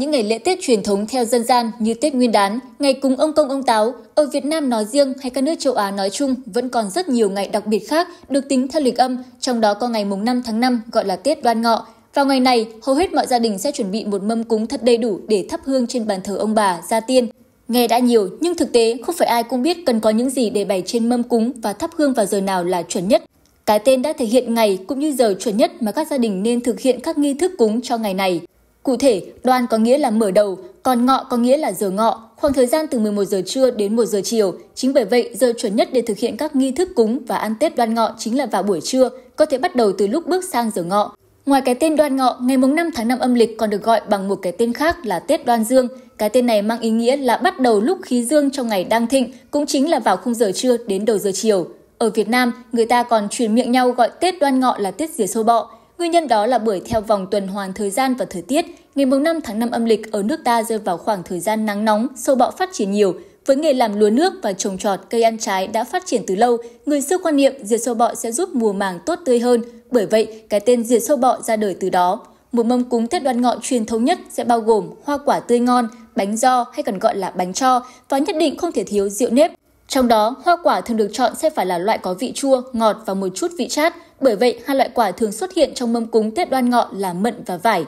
những ngày lễ Tết truyền thống theo dân gian như Tết Nguyên đán, ngày cúng ông công ông táo, ở Việt Nam nói riêng hay các nước châu Á nói chung vẫn còn rất nhiều ngày đặc biệt khác được tính theo lịch âm, trong đó có ngày mùng 5 tháng 5 gọi là Tết Đoan Ngọ. Vào ngày này, hầu hết mọi gia đình sẽ chuẩn bị một mâm cúng thật đầy đủ để thắp hương trên bàn thờ ông bà, gia tiên. Nghe đã nhiều, nhưng thực tế không phải ai cũng biết cần có những gì để bày trên mâm cúng và thắp hương vào giờ nào là chuẩn nhất. Cái tên đã thể hiện ngày cũng như giờ chuẩn nhất mà các gia đình nên thực hiện các nghi thức cúng cho ngày này. Cụ thể, đoan có nghĩa là mở đầu, còn ngọ có nghĩa là giờ ngọ, khoảng thời gian từ 11 giờ trưa đến 1 giờ chiều. Chính bởi vậy, giờ chuẩn nhất để thực hiện các nghi thức cúng và ăn Tết đoan ngọ chính là vào buổi trưa, có thể bắt đầu từ lúc bước sang giờ ngọ. Ngoài cái tên đoan ngọ, ngày mùng 5 tháng 5 âm lịch còn được gọi bằng một cái tên khác là Tết đoan dương. Cái tên này mang ý nghĩa là bắt đầu lúc khí dương trong ngày đang thịnh, cũng chính là vào khung giờ trưa đến đầu giờ chiều. Ở Việt Nam, người ta còn truyền miệng nhau gọi Tết đoan ngọ là Tết diệt sâu bọ. Nguyên nhân đó là bởi theo vòng tuần hoàn thời gian và thời tiết, ngày 5 tháng 5 âm lịch ở nước ta rơi vào khoảng thời gian nắng nóng, sâu bọ phát triển nhiều. Với nghề làm lúa nước và trồng trọt cây ăn trái đã phát triển từ lâu, người xưa quan niệm diệt sâu bọ sẽ giúp mùa màng tốt tươi hơn, bởi vậy cái tên diệt sâu bọ ra đời từ đó. Một mâm cúng Tết đoan ngọ truyền thống nhất sẽ bao gồm hoa quả tươi ngon, bánh do hay còn gọi là bánh cho và nhất định không thể thiếu rượu nếp trong đó, hoa quả thường được chọn sẽ phải là loại có vị chua, ngọt và một chút vị chát. Bởi vậy, hai loại quả thường xuất hiện trong mâm cúng Tết đoan ngọ là mận và vải.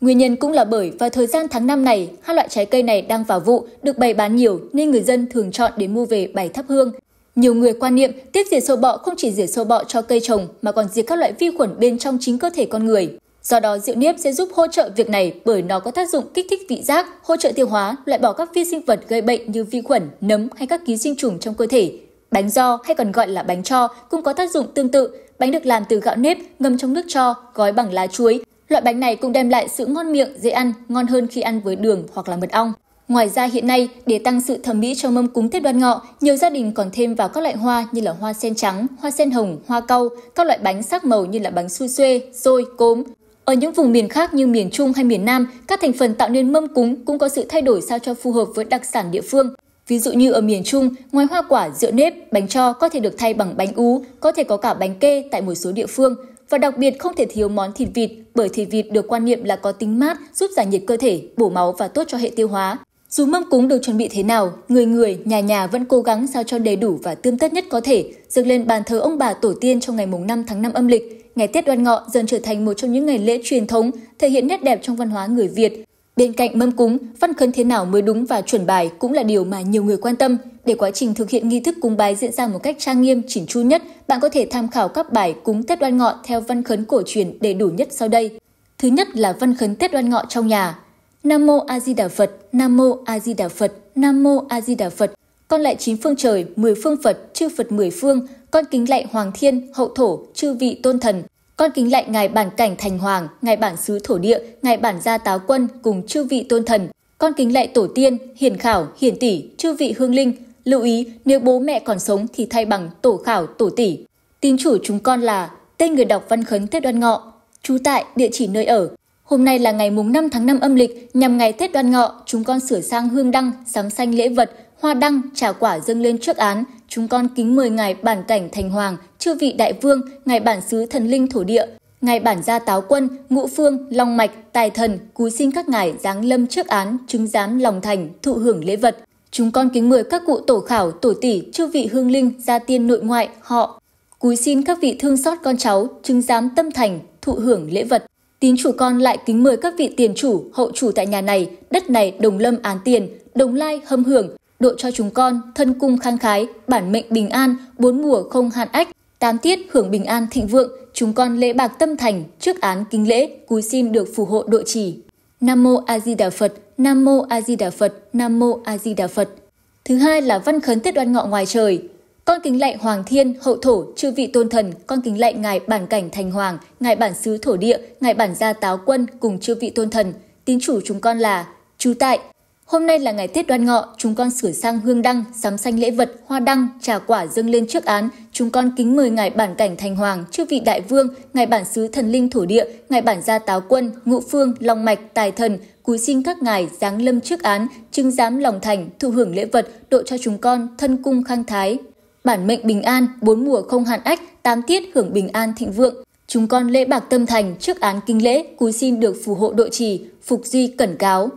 Nguyên nhân cũng là bởi vào thời gian tháng 5 này, hai loại trái cây này đang vào vụ, được bày bán nhiều nên người dân thường chọn để mua về bày thắp hương. Nhiều người quan niệm tiếp diệt sâu bọ không chỉ diệt sâu bọ cho cây trồng mà còn diệt các loại vi khuẩn bên trong chính cơ thể con người. Do đó rượu nếp sẽ giúp hỗ trợ việc này bởi nó có tác dụng kích thích vị giác, hỗ trợ tiêu hóa, loại bỏ các vi sinh vật gây bệnh như vi khuẩn, nấm hay các ký sinh trùng trong cơ thể. Bánh do hay còn gọi là bánh cho cũng có tác dụng tương tự. Bánh được làm từ gạo nếp, ngâm trong nước cho, gói bằng lá chuối. Loại bánh này cũng đem lại sự ngon miệng, dễ ăn, ngon hơn khi ăn với đường hoặc là mật ong. Ngoài ra hiện nay, để tăng sự thẩm mỹ cho mâm cúng Tết Đoan Ngọ, nhiều gia đình còn thêm vào các loại hoa như là hoa sen trắng, hoa sen hồng, hoa cau, các loại bánh sắc màu như là bánh su xuê, xôi, cốm. Ở những vùng miền khác như miền Trung hay miền Nam, các thành phần tạo nên mâm cúng cũng có sự thay đổi sao cho phù hợp với đặc sản địa phương. Ví dụ như ở miền Trung, ngoài hoa quả, rượu nếp, bánh cho có thể được thay bằng bánh ú, có thể có cả bánh kê tại một số địa phương. Và đặc biệt không thể thiếu món thịt vịt, bởi thịt vịt được quan niệm là có tính mát, giúp giải nhiệt cơ thể, bổ máu và tốt cho hệ tiêu hóa. Dù mâm cúng được chuẩn bị thế nào, người người, nhà nhà vẫn cố gắng sao cho đầy đủ và tươm tất nhất có thể, dâng lên bàn thờ ông bà tổ tiên trong ngày mùng 5 tháng 5 âm lịch Ngày Tết Đoan Ngọ dần trở thành một trong những ngày lễ truyền thống, thể hiện nét đẹp trong văn hóa người Việt. Bên cạnh mâm cúng, văn khấn thế nào mới đúng và chuẩn bài cũng là điều mà nhiều người quan tâm. Để quá trình thực hiện nghi thức cúng bái diễn ra một cách trang nghiêm, chỉnh chu nhất, bạn có thể tham khảo các bài cúng Tết Đoan Ngọ theo văn khấn cổ truyền đầy đủ nhất sau đây. Thứ nhất là văn khấn Tết Đoan Ngọ trong nhà. Nam mô A Di Đà Phật, Nam mô A Di Đà Phật, Nam mô A Di Đà Phật. Con lại chín phương trời, 10 phương Phật, chư Phật 10 phương, con kính lạy hoàng thiên, hậu thổ, chư vị tôn thần. Con kính lạy ngài bản cảnh thành hoàng, ngài bản sứ thổ địa, ngài bản gia táo quân cùng chư vị tôn thần. Con kính lạy tổ tiên, hiển khảo, hiển tỷ, chư vị hương linh. Lưu ý, nếu bố mẹ còn sống thì thay bằng tổ khảo, tổ tỷ. Tin chủ chúng con là tên người đọc Văn Khấn Tết Đoan Ngọ, trú tại địa chỉ nơi ở. Hôm nay là ngày mùng 5 tháng 5 âm lịch, nhằm ngày Tết Đoan Ngọ, chúng con sửa sang hương đăng, sắm xanh lễ vật, hoa đăng, trà quả dâng lên trước án, chúng con kính mời ngài bản cảnh thành hoàng, chư vị đại vương, ngài bản sứ thần linh thổ địa, ngài bản gia táo quân, ngũ phương, long mạch, tài thần, cúi xin các ngài giáng lâm trước án, chứng giám lòng thành, thụ hưởng lễ vật. Chúng con kính mời các cụ tổ khảo, tổ tỷ, chư vị hương linh, gia tiên nội ngoại, họ. Cúi xin các vị thương xót con cháu, chứng giám tâm thành, thụ hưởng lễ vật. Tín chủ con lại kính mời các vị tiền chủ, hậu chủ tại nhà này, đất này đồng lâm án tiền, đồng lai hâm hưởng, độ cho chúng con thân cung khang khái, bản mệnh bình an, bốn mùa không hạn ách, tám tiết hưởng bình an thịnh vượng, chúng con lễ bạc tâm thành, trước án kính lễ, cúi xin được phù hộ độ trì. Nam mô A Di Đà Phật, Nam mô A Di Đà Phật, Nam mô A Di Đà Phật. Thứ hai là văn khấn tiết đoan ngọ ngoài trời. Con kính lạy Hoàng Thiên, Hậu Thổ, chư vị tôn thần, con kính lạy ngài bản cảnh thành hoàng, ngài bản xứ thổ địa, ngài bản gia táo quân cùng chư vị tôn thần. Tín chủ chúng con là Chú tại Hôm nay là ngày tiết đoan ngọ, chúng con sửa sang hương đăng, sắm xanh lễ vật, hoa đăng, trà quả dâng lên trước án. Chúng con kính mời ngài bản cảnh thành hoàng, chư vị đại vương, ngài bản sứ thần linh thổ địa, ngài bản gia táo quân, ngũ phương, long mạch, tài thần, cúi xin các ngài giáng lâm trước án, chứng giám lòng thành, thụ hưởng lễ vật, độ cho chúng con thân cung khang thái. Bản mệnh bình an, bốn mùa không hạn ách, tám tiết hưởng bình an thịnh vượng. Chúng con lễ bạc tâm thành trước án kinh lễ, cúi xin được phù hộ độ trì, phục duy cẩn cáo.